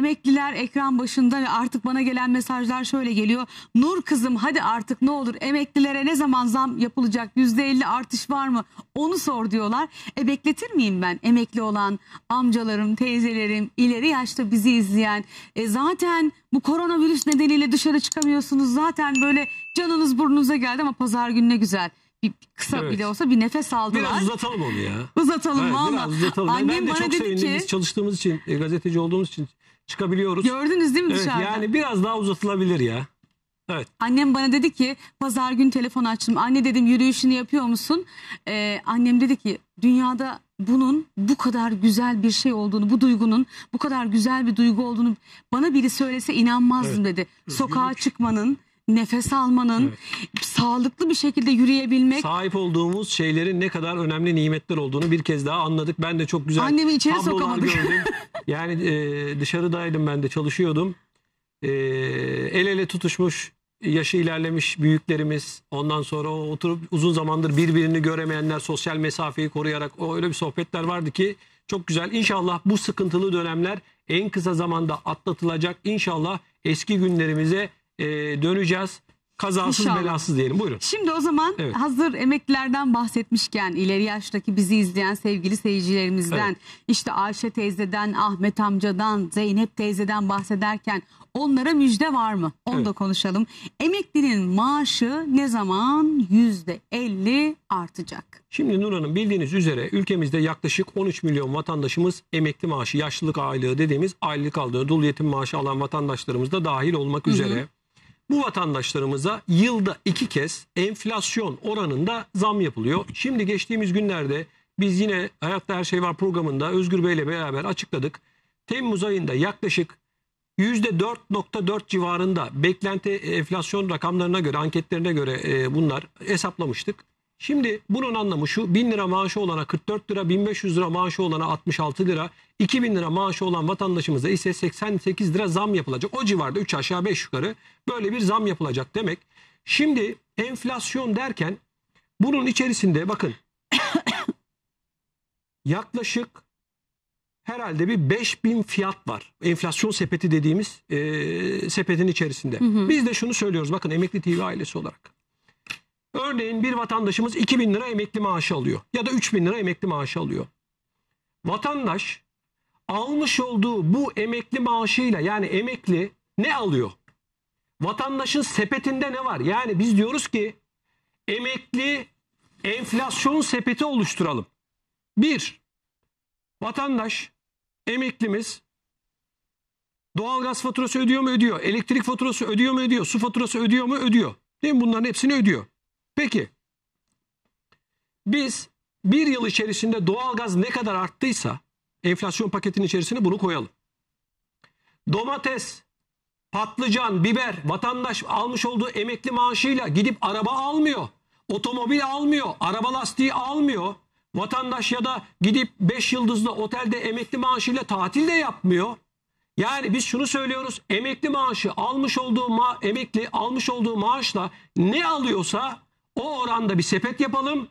emekliler ekran başında ve artık bana gelen mesajlar şöyle geliyor. Nur kızım hadi artık ne olur emeklilere ne zaman zam yapılacak %50 artış var mı onu sor diyorlar. E bekletir miyim ben emekli olan amcalarım, teyzelerim, ileri yaşta bizi izleyen e, zaten bu koronavirüs nedeniyle dışarı çıkamıyorsunuz zaten böyle canınız burnunuza geldi ama pazar gününe güzel bir kısa evet. bile olsa bir nefes aldılar. Biraz uzatalım onu ya. Uzatalım evet, valla. Biraz uzatalım. Annem ben de çok sevindim. Ki... Biz çalıştığımız için, e, gazeteci olduğumuz için çıkabiliyoruz. Gördünüz değil mi evet, dışarıda? Yani biraz daha uzatılabilir ya. Evet. Annem bana dedi ki pazar gün telefon açtım. Anne dedim yürüyüşünü yapıyor musun? Ee, annem dedi ki dünyada bunun bu kadar güzel bir şey olduğunu, bu duygunun bu kadar güzel bir duygu olduğunu bana biri söylese inanmazdım evet. dedi. Sokağa çıkmanın, nefes almanın, evet. sağlıklı bir şekilde yürüyebilmek. Sahip olduğumuz şeylerin ne kadar önemli nimetler olduğunu bir kez daha anladık. Ben de çok güzel Annemi içeri tablolar sokamadık. gördüm. yani e, dışarıdaydım ben de çalışıyordum. E, el ele tutuşmuş yaşı ilerlemiş büyüklerimiz ondan sonra oturup uzun zamandır birbirini göremeyenler sosyal mesafeyi koruyarak o öyle bir sohbetler vardı ki çok güzel. İnşallah bu sıkıntılı dönemler en kısa zamanda atlatılacak. İnşallah eski günlerimize ee, döneceğiz. Kazasız İnşallah. belasız diyelim. Buyurun. Şimdi o zaman evet. hazır emeklilerden bahsetmişken ileri yaştaki bizi izleyen sevgili seyircilerimizden evet. işte Ayşe teyzeden, Ahmet amcadan, Zeynep teyzeden bahsederken onlara müjde var mı? Onu evet. da konuşalım. Emeklinin maaşı ne zaman %50 artacak? Şimdi Nur Hanım bildiğiniz üzere ülkemizde yaklaşık 13 milyon vatandaşımız emekli maaşı, yaşlılık aylığı dediğimiz aylık aldığı dul yetim maaşı alan vatandaşlarımız da dahil olmak üzere. Hı hı bu vatandaşlarımıza yılda iki kez enflasyon oranında zam yapılıyor. Şimdi geçtiğimiz günlerde biz yine Hayatta Her Şey Var programında Özgür Bey ile beraber açıkladık. Temmuz ayında yaklaşık %4.4 civarında beklenti enflasyon rakamlarına göre, anketlerine göre e, bunlar hesaplamıştık. Şimdi bunun anlamı şu 1000 lira maaşı olana 44 lira 1500 lira maaşı olana 66 lira 2000 lira maaşı olan vatandaşımıza ise 88 lira zam yapılacak. O civarda 3 aşağı 5 yukarı böyle bir zam yapılacak demek. Şimdi enflasyon derken bunun içerisinde bakın yaklaşık herhalde bir 5000 fiyat var. Enflasyon sepeti dediğimiz e, sepetin içerisinde. Hı hı. Biz de şunu söylüyoruz bakın Emekli TV ailesi olarak. Örneğin bir vatandaşımız 2000 lira emekli maaşı alıyor ya da 3000 lira emekli maaşı alıyor. Vatandaş almış olduğu bu emekli maaşıyla yani emekli ne alıyor? Vatandaşın sepetinde ne var? Yani biz diyoruz ki emekli enflasyon sepeti oluşturalım. Bir, vatandaş, emeklimiz doğalgaz faturası ödüyor mu ödüyor, elektrik faturası ödüyor mu ödüyor, su faturası ödüyor mu ödüyor. Değil mi? Bunların hepsini ödüyor. Peki biz bir yıl içerisinde doğalgaz ne kadar arttıysa enflasyon paketinin içerisine bunu koyalım. Domates, patlıcan, biber vatandaş almış olduğu emekli maaşıyla gidip araba almıyor. Otomobil almıyor, araba lastiği almıyor. Vatandaş ya da gidip 5 yıldızlı otelde emekli maaşıyla tatil de yapmıyor. Yani biz şunu söylüyoruz. Emekli maaşı almış olduğu ma emekli almış olduğu maaşla ne alıyorsa o oranda bir sepet yapalım.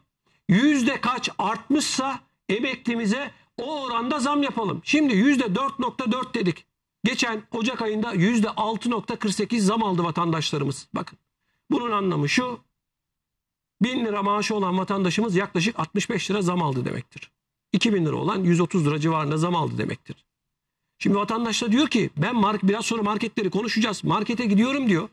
Yüzde kaç artmışsa emeklimize o oranda zam yapalım. Şimdi yüzde 4.4 dedik. Geçen Ocak ayında yüzde 6.48 zam aldı vatandaşlarımız. Bakın bunun anlamı şu. 1000 lira maaşı olan vatandaşımız yaklaşık 65 lira zam aldı demektir. 2000 lira olan 130 lira civarında zam aldı demektir. Şimdi vatandaş da diyor ki ben mark biraz sonra marketleri konuşacağız. Markete gidiyorum diyor.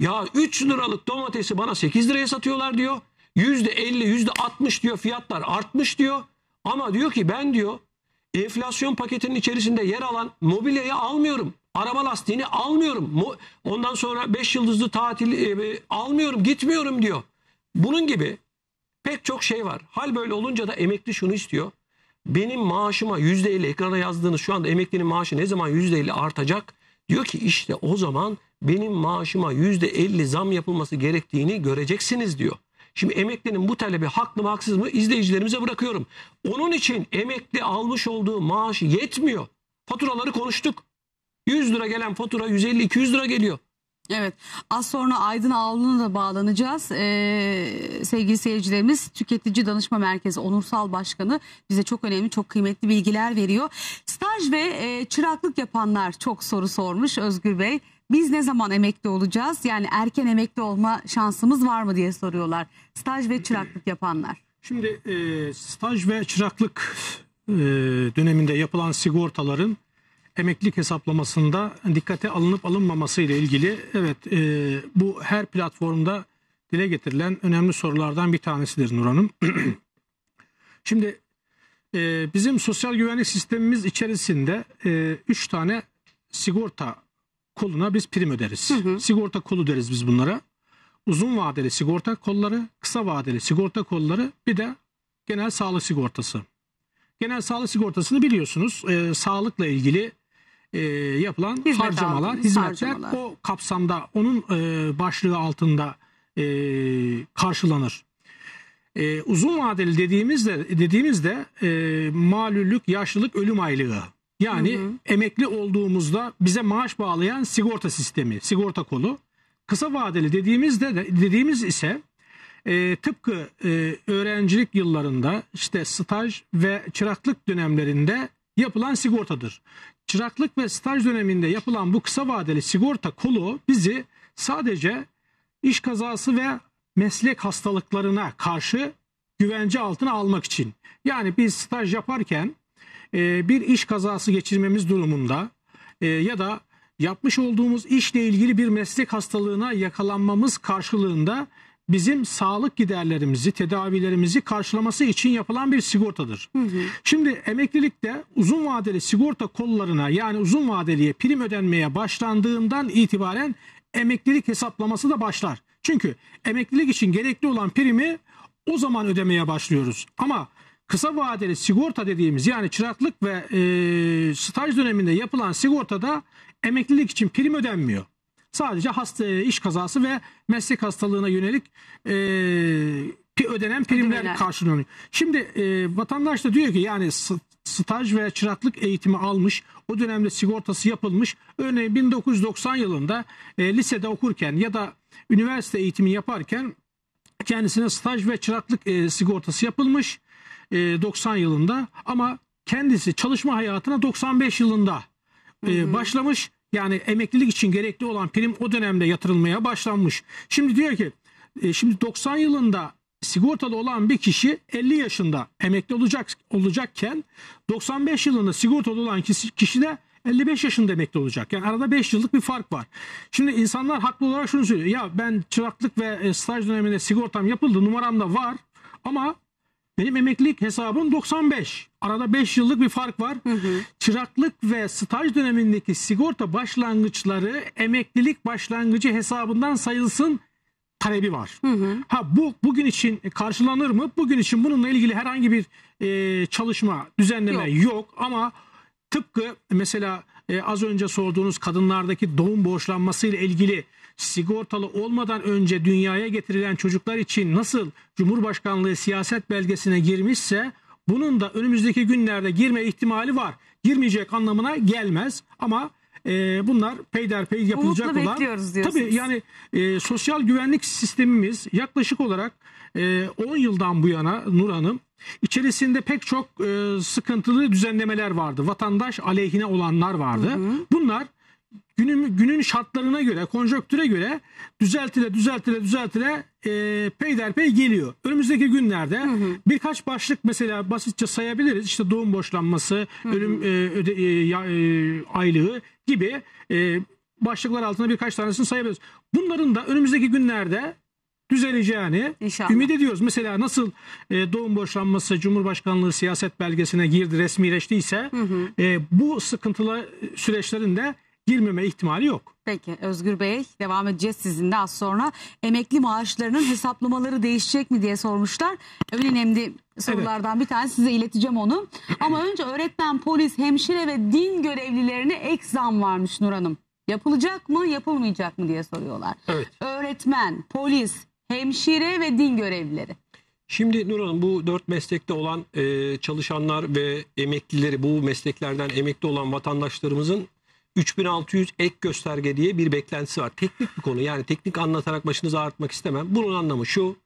Ya 3 liralık domatesi bana 8 liraya satıyorlar diyor. %50, %60 diyor fiyatlar artmış diyor. Ama diyor ki ben diyor enflasyon paketinin içerisinde yer alan mobilyayı almıyorum. Araba lastiğini almıyorum. Ondan sonra 5 yıldızlı tatil e, e, almıyorum, gitmiyorum diyor. Bunun gibi pek çok şey var. Hal böyle olunca da emekli şunu istiyor. Benim maaşıma %50 ekrana yazdığınız şu anda emeklinin maaşı ne zaman %50 artacak? Diyor ki işte o zaman benim maaşıma yüzde elli zam yapılması gerektiğini göreceksiniz diyor. Şimdi emeklinin bu talebi haklı mı haksız mı izleyicilerimize bırakıyorum. Onun için emekli almış olduğu maaş yetmiyor. Faturaları konuştuk. 100 lira gelen fatura 150-200 lira geliyor. Evet az sonra Aydın Ağlı'na da bağlanacağız. Ee, sevgili seyircilerimiz Tüketici Danışma Merkezi Onursal Başkanı bize çok önemli çok kıymetli bilgiler veriyor. Staj ve e, çıraklık yapanlar çok soru sormuş Özgür Bey. Biz ne zaman emekli olacağız? Yani erken emekli olma şansımız var mı diye soruyorlar. Staj ve çıraklık yapanlar. Şimdi e, staj ve çıraklık e, döneminde yapılan sigortaların emeklilik hesaplamasında dikkate alınıp alınmaması ile ilgili evet e, bu her platformda dile getirilen önemli sorulardan bir tanesidir Nur Hanım. Şimdi e, bizim sosyal güvenlik sistemimiz içerisinde 3 e, tane sigorta koluna biz prim öderiz. Hı hı. Sigorta kolu deriz biz bunlara. Uzun vadeli sigorta kolları, kısa vadeli sigorta kolları bir de genel sağlık sigortası. Genel sağlık sigortasını biliyorsunuz e, sağlıkla ilgili e, yapılan Hizmet harcamalar, aldım, hizmetler harcamalar. o kapsamda onun e, başlığı altında e, karşılanır. E, uzun vadeli dediğimizde dediğimizde e, malüllük, yaşlılık, ölüm aylığı yani hı hı. emekli olduğumuzda bize maaş bağlayan sigorta sistemi, sigorta kolu. Kısa vadeli dediğimizde dediğimiz ise e, tıpkı e, öğrencilik yıllarında işte staj ve çıraklık dönemlerinde yapılan sigortadır. Çıraklık ve staj döneminde yapılan bu kısa vadeli sigorta kolu bizi sadece iş kazası ve meslek hastalıklarına karşı güvence altına almak için. Yani biz staj yaparken ee, bir iş kazası geçirmemiz durumunda e, ya da yapmış olduğumuz işle ilgili bir meslek hastalığına yakalanmamız karşılığında bizim sağlık giderlerimizi, tedavilerimizi karşılaması için yapılan bir sigortadır. Hı hı. Şimdi emeklilikte uzun vadeli sigorta kollarına yani uzun vadeliye prim ödenmeye başlandığından itibaren emeklilik hesaplaması da başlar. Çünkü emeklilik için gerekli olan primi o zaman ödemeye başlıyoruz. Ama kısa vadeli sigorta dediğimiz yani çıraklık ve e, staj döneminde yapılan sigortada emeklilik için prim ödenmiyor. Sadece hasta e, iş kazası ve meslek hastalığına yönelik e, ödenen primler Ödemeler. karşılanıyor. Şimdi e, vatandaş da diyor ki yani staj veya çıraklık eğitimi almış, o dönemde sigortası yapılmış. Örneğin 1990 yılında e, lisede okurken ya da üniversite eğitimi yaparken kendisine staj ve çıraklık e, sigortası yapılmış. 90 e, yılında ama kendisi çalışma hayatına 95 yılında e, hı başlamış. Yani emeklilik için gerekli olan prim o dönemde yatırılmaya başlanmış. Şimdi diyor ki e, şimdi 90 yılında sigortalı olan bir kişi 50 yaşında emekli olacak olacakken 95 yılında sigortalı olan kişi, kişi de 55 yaşında emekli olacak. Yani arada 5 yıllık bir fark var. Şimdi insanlar haklı olarak şunu söylüyor. Ya ben çıraklık ve staj döneminde sigortam yapıldı numaram da var ama benim emeklilik hesabım 95. Arada 5 yıllık bir fark var. Hı hı. Çıraklık ve staj dönemindeki sigorta başlangıçları emeklilik başlangıcı hesabından sayılsın talebi var. Hı hı. Ha bu bugün için karşılanır mı? Bugün için bununla ilgili herhangi bir e, çalışma, düzenleme yok, yok. ama tıpkı mesela e, az önce sorduğunuz kadınlardaki doğum borçlanması ile ilgili sigortalı olmadan önce dünyaya getirilen çocuklar için nasıl Cumhurbaşkanlığı siyaset belgesine girmişse bunun da önümüzdeki günlerde girme ihtimali var. Girmeyecek anlamına gelmez ama e, bunlar peyderpey yapılacak Umutla olan. Tabii yani e, sosyal güvenlik sistemimiz yaklaşık olarak e, 10 yıldan bu yana Nur Hanım İçerisinde pek çok e, sıkıntılı düzenlemeler vardı. Vatandaş aleyhine olanlar vardı. Hı hı. Bunlar günün, günün şartlarına göre, konjonktüre göre düzeltile düzeltile düzeltile e, peyderpey geliyor. Önümüzdeki günlerde hı hı. birkaç başlık mesela basitçe sayabiliriz. İşte doğum boşlanması, hı hı. ölüm e, öde, e, ya, e, aylığı gibi e, başlıklar altında birkaç tanesini sayabiliriz. Bunların da önümüzdeki günlerde düzeleceğini İnşallah. ümit ediyoruz. Mesela nasıl e, doğum boşlanması Cumhurbaşkanlığı siyaset belgesine girdi, resmileştiyse hı hı. E, bu sıkıntılı süreçlerin de girmeme ihtimali yok. Peki Özgür Bey devam edeceğiz sizinle az sonra. Emekli maaşlarının hesaplamaları değişecek mi diye sormuşlar. En önemli sorulardan evet. bir tanesi size ileteceğim onu. Ama önce öğretmen, polis, hemşire ve din görevlilerine ek zam varmış Nur Hanım. Yapılacak mı yapılmayacak mı diye soruyorlar. Evet. Öğretmen, polis, hemşire ve din görevlileri. Şimdi Nur Hanım bu dört meslekte olan e, çalışanlar ve emeklileri bu mesleklerden emekli olan vatandaşlarımızın 3600 ek gösterge diye bir beklentisi var. Teknik bir konu yani teknik anlatarak başınızı ağrıtmak istemem. Bunun anlamı şu.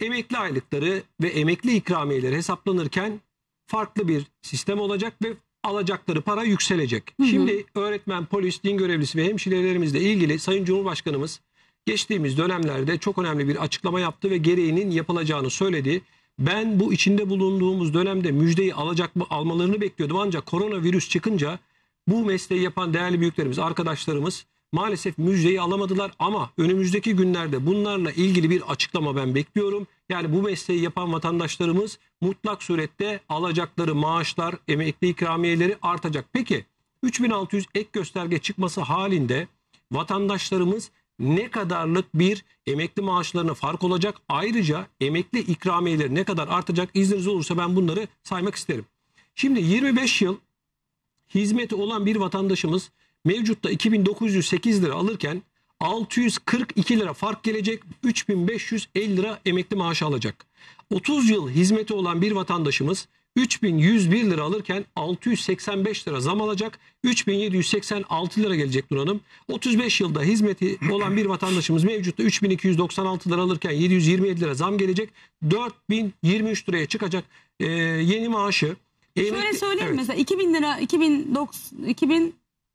Emekli aylıkları ve emekli ikramiyeleri hesaplanırken farklı bir sistem olacak ve alacakları para yükselecek. Hı hı. Şimdi öğretmen, polis, din görevlisi ve hemşirelerimizle ilgili Sayın Cumhurbaşkanımız geçtiğimiz dönemlerde çok önemli bir açıklama yaptı ve gereğinin yapılacağını söyledi. Ben bu içinde bulunduğumuz dönemde müjdeyi alacak mı almalarını bekliyordum ancak koronavirüs çıkınca bu mesleği yapan değerli büyüklerimiz, arkadaşlarımız maalesef müjdeyi alamadılar ama önümüzdeki günlerde bunlarla ilgili bir açıklama ben bekliyorum. Yani bu mesleği yapan vatandaşlarımız mutlak surette alacakları maaşlar, emekli ikramiyeleri artacak. Peki 3600 ek gösterge çıkması halinde vatandaşlarımız ne kadarlık bir emekli maaşlarına fark olacak? Ayrıca emekli ikramiyeleri ne kadar artacak? İzniniz olursa ben bunları saymak isterim. Şimdi 25 yıl hizmeti olan bir vatandaşımız mevcutta 2908 lira alırken 642 lira fark gelecek 3550 lira emekli maaşı alacak. 30 yıl hizmeti olan bir vatandaşımız 3101 lira alırken 685 lira zam alacak. 3786 lira gelecek Nur Hanım. 35 yılda hizmeti olan bir vatandaşımız mevcutta 3296 lira alırken 727 lira zam gelecek. 4023 liraya çıkacak. Ee, yeni maaşı Şöyle söyleyeyim evet. mesela 2000 lira 2009 2000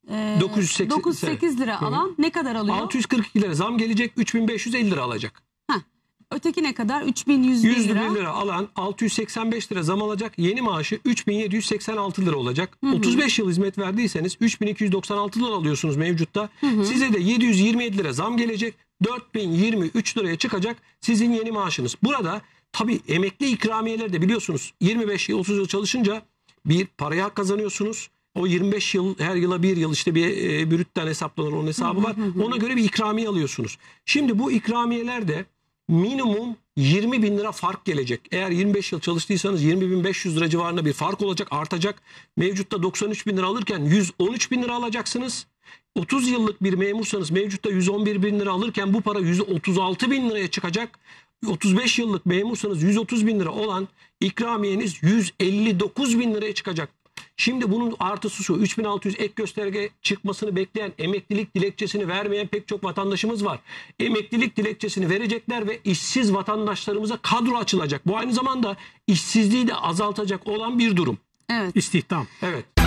e, 908, lira evet. alan ne kadar alıyor? 642 lira zam gelecek 3550 lira alacak. Heh. Öteki ne kadar? 3100 lira. 100 lira. lira alan 685 lira zam alacak. Yeni maaşı 3786 lira olacak. Hı hı. 35 yıl hizmet verdiyseniz 3296 lira alıyorsunuz mevcutta. Hı hı. Size de 727 lira zam gelecek. 4023 liraya çıkacak sizin yeni maaşınız. Burada tabii emekli ikramiyeleri de biliyorsunuz 25 yıl 30 yıl çalışınca bir paraya kazanıyorsunuz. O 25 yıl her yıla bir yıl işte bir e, brütten hesaplanan onun hesabı var. Ona göre bir ikramiye alıyorsunuz. Şimdi bu ikramiyelerde minimum 20 bin lira fark gelecek. Eğer 25 yıl çalıştıysanız 20 bin 500 lira civarında bir fark olacak artacak. Mevcutta 93 bin lira alırken 113 bin lira alacaksınız. 30 yıllık bir memursanız mevcutta 111 bin lira alırken bu para 136 bin liraya çıkacak. 35 yıllık memursanız 130 bin lira olan ikramiyeniz 159 bin liraya çıkacak. Şimdi bunun artısı şu 3600 ek gösterge çıkmasını bekleyen emeklilik dilekçesini vermeyen pek çok vatandaşımız var. Emeklilik dilekçesini verecekler ve işsiz vatandaşlarımıza kadro açılacak. Bu aynı zamanda işsizliği de azaltacak olan bir durum. Evet. İstihdam. Evet.